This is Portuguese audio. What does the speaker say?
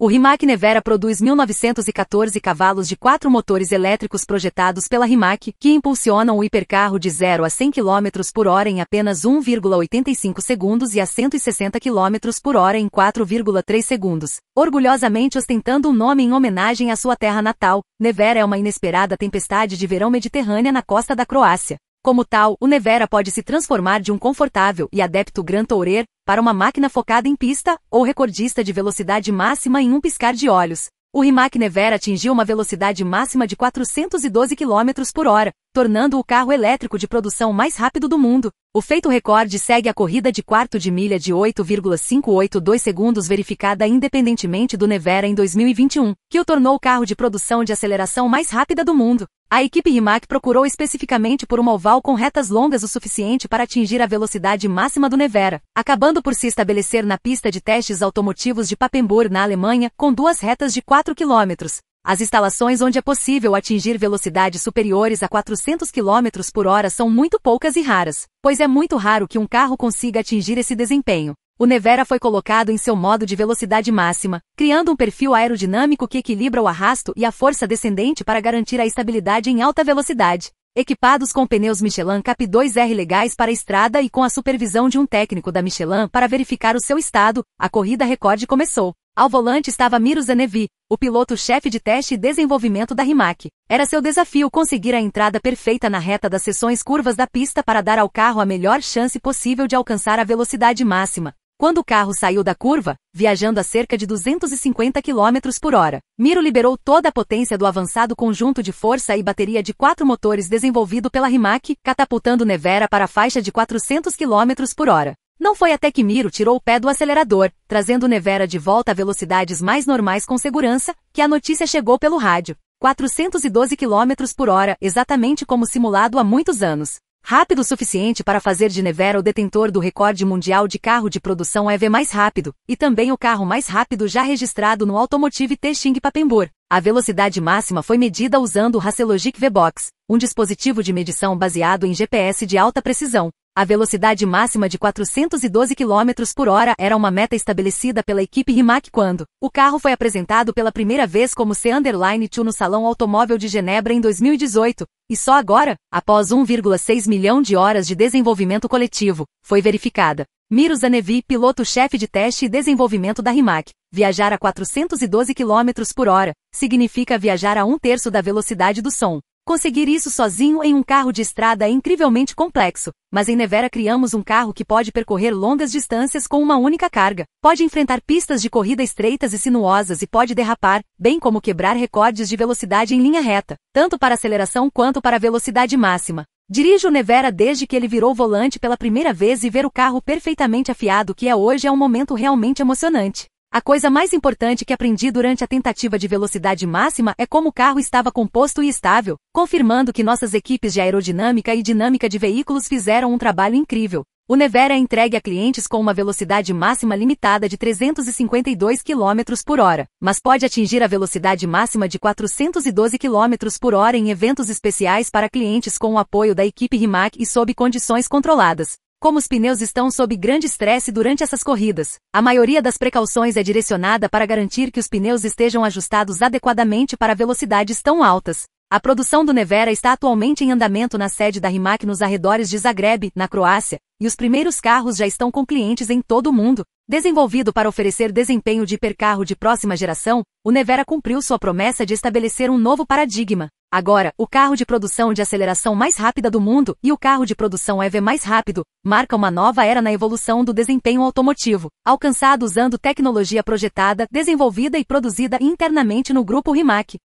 O Rimac Nevera produz 1914 cavalos de quatro motores elétricos projetados pela Rimac, que impulsionam o hipercarro de 0 a 100 km por hora em apenas 1,85 segundos e a 160 km por hora em 4,3 segundos, orgulhosamente ostentando o um nome em homenagem à sua terra natal. Nevera é uma inesperada tempestade de verão mediterrânea na costa da Croácia. Como tal, o Nevera pode se transformar de um confortável e adepto Grand Tourer para uma máquina focada em pista ou recordista de velocidade máxima em um piscar de olhos. O Rimac Nevera atingiu uma velocidade máxima de 412 km por hora, tornando o carro elétrico de produção mais rápido do mundo. O feito recorde segue a corrida de quarto de milha de 8,582 segundos verificada independentemente do Nevera em 2021, que o tornou o carro de produção de aceleração mais rápida do mundo. A equipe Rimac procurou especificamente por uma oval com retas longas o suficiente para atingir a velocidade máxima do Nevera, acabando por se estabelecer na pista de testes automotivos de Papenburg, na Alemanha, com duas retas de 4 km, as instalações onde é possível atingir velocidades superiores a 400 km por hora são muito poucas e raras, pois é muito raro que um carro consiga atingir esse desempenho. O Nevera foi colocado em seu modo de velocidade máxima, criando um perfil aerodinâmico que equilibra o arrasto e a força descendente para garantir a estabilidade em alta velocidade equipados com pneus Michelin Cap 2R legais para estrada e com a supervisão de um técnico da Michelin para verificar o seu estado, a corrida recorde começou. Ao volante estava Miro Zanevi, o piloto-chefe de teste e desenvolvimento da RIMAC. Era seu desafio conseguir a entrada perfeita na reta das sessões curvas da pista para dar ao carro a melhor chance possível de alcançar a velocidade máxima. Quando o carro saiu da curva, viajando a cerca de 250 km por hora, Miro liberou toda a potência do avançado conjunto de força e bateria de quatro motores desenvolvido pela Rimac, catapultando Nevera para a faixa de 400 km por hora. Não foi até que Miro tirou o pé do acelerador, trazendo Nevera de volta a velocidades mais normais com segurança, que a notícia chegou pelo rádio. 412 km por hora, exatamente como simulado há muitos anos. Rápido o suficiente para fazer de Nevera o detentor do recorde mundial de carro de produção EV mais rápido, e também o carro mais rápido já registrado no Automotive Testing Papembor. A velocidade máxima foi medida usando o Racelogic V-Box, um dispositivo de medição baseado em GPS de alta precisão, a velocidade máxima de 412 km por hora era uma meta estabelecida pela equipe Rimac quando o carro foi apresentado pela primeira vez como C-2 no Salão Automóvel de Genebra em 2018, e só agora, após 1,6 milhão de horas de desenvolvimento coletivo, foi verificada. Miro Zanevi, piloto-chefe de teste e desenvolvimento da Rimac, viajar a 412 km por hora significa viajar a um terço da velocidade do som. Conseguir isso sozinho em um carro de estrada é incrivelmente complexo, mas em Nevera criamos um carro que pode percorrer longas distâncias com uma única carga, pode enfrentar pistas de corrida estreitas e sinuosas e pode derrapar, bem como quebrar recordes de velocidade em linha reta, tanto para aceleração quanto para velocidade máxima. Dirijo o Nevera desde que ele virou o volante pela primeira vez e ver o carro perfeitamente afiado que é hoje é um momento realmente emocionante. A coisa mais importante que aprendi durante a tentativa de velocidade máxima é como o carro estava composto e estável, confirmando que nossas equipes de aerodinâmica e dinâmica de veículos fizeram um trabalho incrível. O Nevera é entregue a clientes com uma velocidade máxima limitada de 352 km por hora, mas pode atingir a velocidade máxima de 412 km por hora em eventos especiais para clientes com o apoio da equipe RIMAC e sob condições controladas. Como os pneus estão sob grande estresse durante essas corridas, a maioria das precauções é direcionada para garantir que os pneus estejam ajustados adequadamente para velocidades tão altas. A produção do Nevera está atualmente em andamento na sede da Rimac nos arredores de Zagreb, na Croácia, e os primeiros carros já estão com clientes em todo o mundo, Desenvolvido para oferecer desempenho de hipercarro de próxima geração, o Nevera cumpriu sua promessa de estabelecer um novo paradigma. Agora, o carro de produção de aceleração mais rápida do mundo e o carro de produção EV mais rápido marca uma nova era na evolução do desempenho automotivo, alcançado usando tecnologia projetada, desenvolvida e produzida internamente no grupo Rimac.